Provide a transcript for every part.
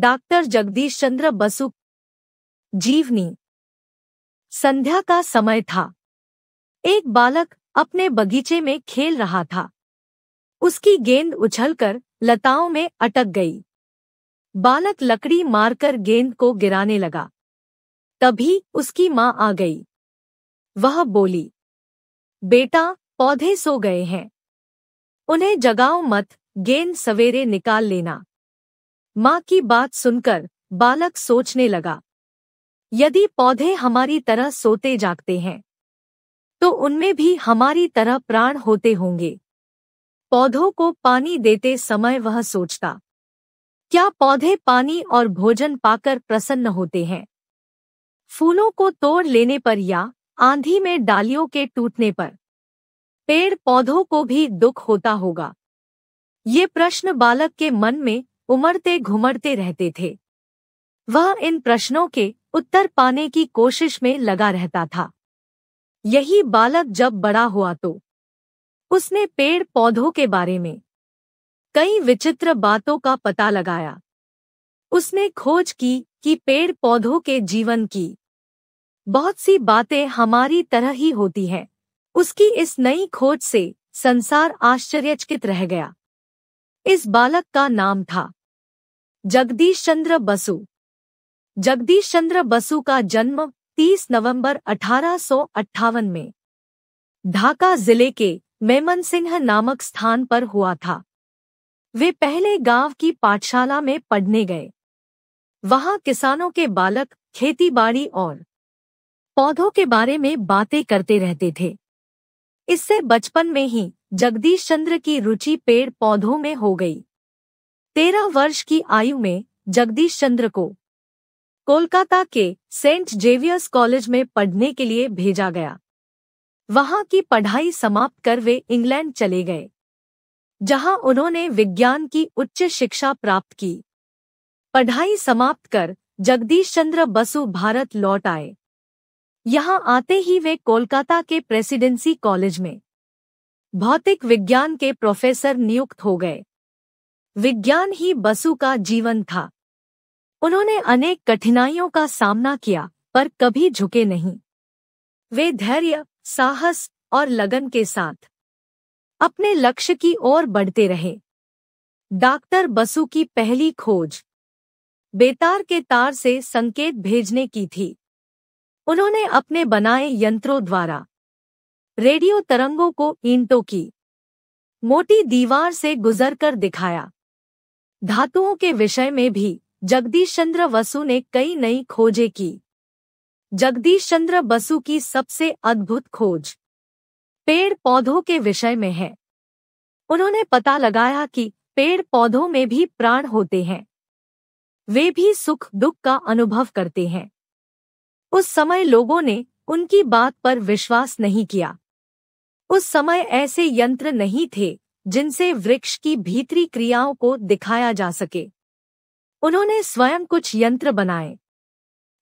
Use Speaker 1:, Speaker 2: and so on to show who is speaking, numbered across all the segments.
Speaker 1: doctor Jagdish चंद्र बसु जीवनी संध्या का समय था एक बालक अपने बगीचे में खेल रहा था उसकी गेंद उछलकर लताओं में अटक गई बालक लकड़ी मारकर गेंद को गिराने लगा तभी उसकी माँ आ गई वह बोली बेटा पौधे सो गए हैं उन्हें जगाओ मत गेंद सवेरे निकाल लेना माँ की बात सुनकर बालक सोचने लगा यदि पौधे हमारी तरह सोते जागते हैं तो उनमें भी हमारी तरह प्राण होते होंगे पौधों को पानी देते समय वह सोचता क्या पौधे पानी और भोजन पाकर प्रसन्न होते हैं फूलों को तोड़ लेने पर या आंधी में डालियों के टूटने पर पेड़ पौधों को भी दुख होता होगा ये प्रश्न बालक के मन में उमड़ते घुमड़ते रहते थे वह इन प्रश्नों के उत्तर पाने की कोशिश में लगा रहता था यही बालक जब बड़ा हुआ तो उसने पेड़ पौधों के बारे में कई विचित्र बातों का पता लगाया उसने खोज की कि पेड़ पौधों के जीवन की बहुत सी बातें हमारी तरह ही होती हैं उसकी इस नई खोज से संसार आश्चर्यचकित रह गया इस बालक का नाम था जगदीश चंद्र बसु जगदीश चंद्र बसु का जन्म 30 नवंबर अठारह में ढाका जिले के मेमन सिंह नामक स्थान पर हुआ था वे पहले गांव की पाठशाला में पढ़ने गए वहां किसानों के बालक खेतीबाड़ी और पौधों के बारे में बातें करते रहते थे इससे बचपन में ही जगदीश चंद्र की रुचि पेड़ पौधों में हो गई तेरह वर्ष की आयु में जगदीश चंद्र को कोलकाता के सेंट जेवियर्स कॉलेज में पढ़ने के लिए भेजा गया वहां की पढ़ाई समाप्त कर वे इंग्लैंड चले गए जहां उन्होंने विज्ञान की उच्च शिक्षा प्राप्त की पढ़ाई समाप्त कर जगदीश चंद्र बसु भारत लौट आए यहां आते ही वे कोलकाता के प्रेसिडेंसी कॉलेज में भौतिक विज्ञान के प्रोफेसर नियुक्त हो गए विज्ञान ही बसु का जीवन था उन्होंने अनेक कठिनाइयों का सामना किया पर कभी झुके नहीं वे धैर्य साहस और लगन के साथ अपने लक्ष्य की ओर बढ़ते रहे डॉक्टर बसु की पहली खोज बेतार के तार से संकेत भेजने की थी उन्होंने अपने बनाए यंत्रों द्वारा रेडियो तरंगों को ईंटों की मोटी दीवार से गुजरकर दिखाया धातुओं के विषय में भी जगदीश चंद्र बसु ने कई नई खोजें की जगदीश चंद्र बसु की सबसे अद्भुत खोज पेड़ पौधों के विषय में है उन्होंने पता लगाया कि पेड़ पौधों में भी प्राण होते हैं वे भी सुख दुख का अनुभव करते हैं उस समय लोगों ने उनकी बात पर विश्वास नहीं किया उस समय ऐसे यंत्र नहीं थे जिनसे वृक्ष की भीतरी क्रियाओं को दिखाया जा सके उन्होंने स्वयं कुछ यंत्र बनाए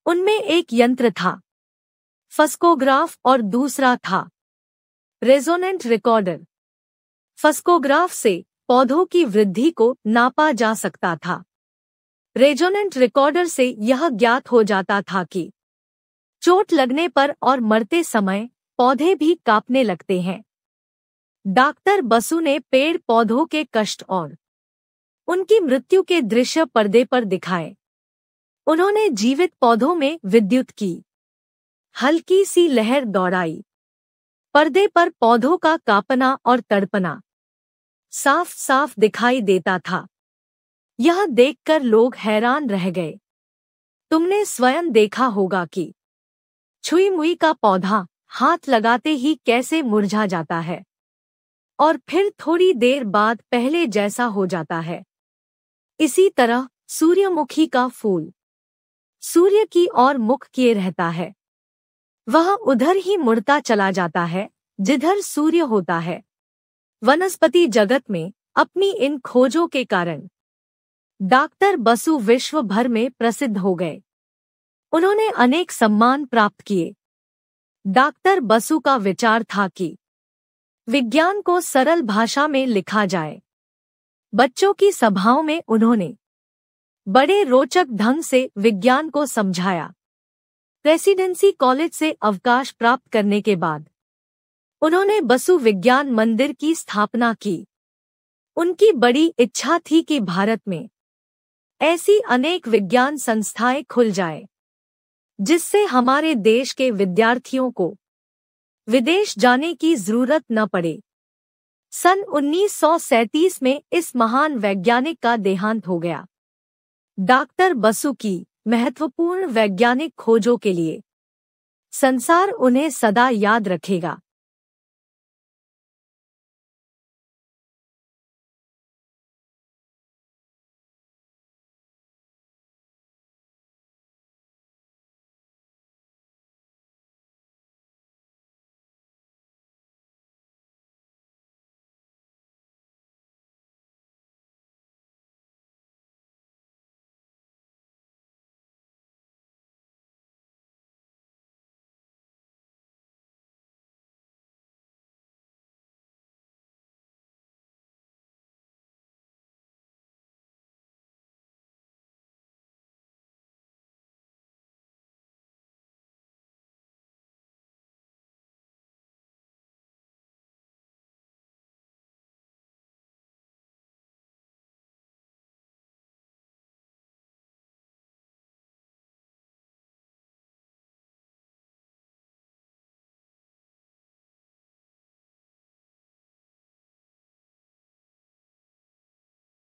Speaker 1: उनमें एक यंत्र था फस्कोग्राफ और दूसरा था रेजोनेंट रिकॉर्डर फस्कोग्राफ से पौधों की वृद्धि को नापा जा सकता था रेजोनेंट रिकॉर्डर से यह ज्ञात हो जाता था कि चोट लगने पर और मरते समय पौधे भी कांपने लगते हैं डॉक्टर बसु ने पेड़ पौधों के कष्ट और उनकी मृत्यु के दृश्य पर्दे पर दिखाए उन्होंने जीवित पौधों में विद्युत की हल्की सी लहर दौड़ाई पर्दे पर पौधों का कापना और तड़पना साफ साफ दिखाई देता था यह देखकर लोग हैरान रह गए तुमने स्वयं देखा होगा कि छुई मुई का पौधा हाथ लगाते ही कैसे मुरझा जाता है और फिर थोड़ी देर बाद पहले जैसा हो जाता है इसी तरह सूर्यमुखी का फूल सूर्य की ओर मुख किए रहता है वह उधर ही मुड़ता चला जाता है जिधर सूर्य होता है वनस्पति जगत में अपनी इन खोजों के कारण डॉक्टर बसु विश्व भर में प्रसिद्ध हो गए उन्होंने अनेक सम्मान प्राप्त किए डॉक्टर बसु का विचार था कि विज्ञान को सरल भाषा में लिखा जाए बच्चों की सभाओं में उन्होंने बड़े रोचक ढंग से विज्ञान को समझाया प्रेसिडेंसी कॉलेज से अवकाश प्राप्त करने के बाद उन्होंने बसु विज्ञान मंदिर की स्थापना की उनकी बड़ी इच्छा थी कि भारत में ऐसी अनेक विज्ञान संस्थाएं खुल जाए जिससे हमारे देश के विद्यार्थियों को विदेश जाने की जरूरत न पड़े सन 1937 में इस महान वैज्ञानिक का देहांत हो गया डॉक्टर बसु की महत्वपूर्ण वैज्ञानिक खोजों के लिए संसार उन्हें सदा याद रखेगा